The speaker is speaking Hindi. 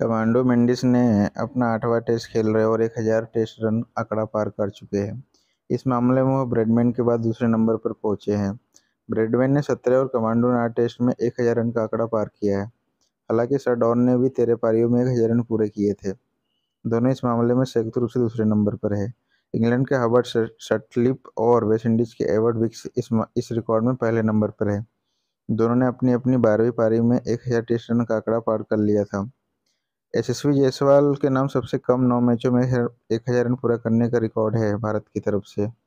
कमांडो मेंडिस ने अपना आठवां टेस्ट खेल रहे और एक हज़ार टेस्ट रन आंकड़ा पार कर चुके हैं इस मामले में वह ब्रेडमैन के बाद दूसरे नंबर पर पहुंचे हैं ब्रेडमैन ने सत्रह और कमांडो ने आठ टेस्ट में एक हज़ार रन का आंकड़ा पार किया है हालांकि सर डॉन ने भी तेरह पारियों में एक हज़ार रन पूरे किए थे दोनों इस मामले में संयुक्त रूप से दूसरे नंबर पर है इंग्लैंड के हबर्ट शटलिप और वेस्टइंडीज़ के एवर्ड विक्स इस इस रिकॉर्ड में पहले नंबर पर है दोनों ने अपनी अपनी बारहवीं पारी में एक हज़ार टेस्ट रन का आंकड़ा पार कर लिया था एसएसवी जायसवाल के नाम सबसे कम नौ मैचों में एक हज़ार रन पूरा करने का रिकॉर्ड है भारत की तरफ से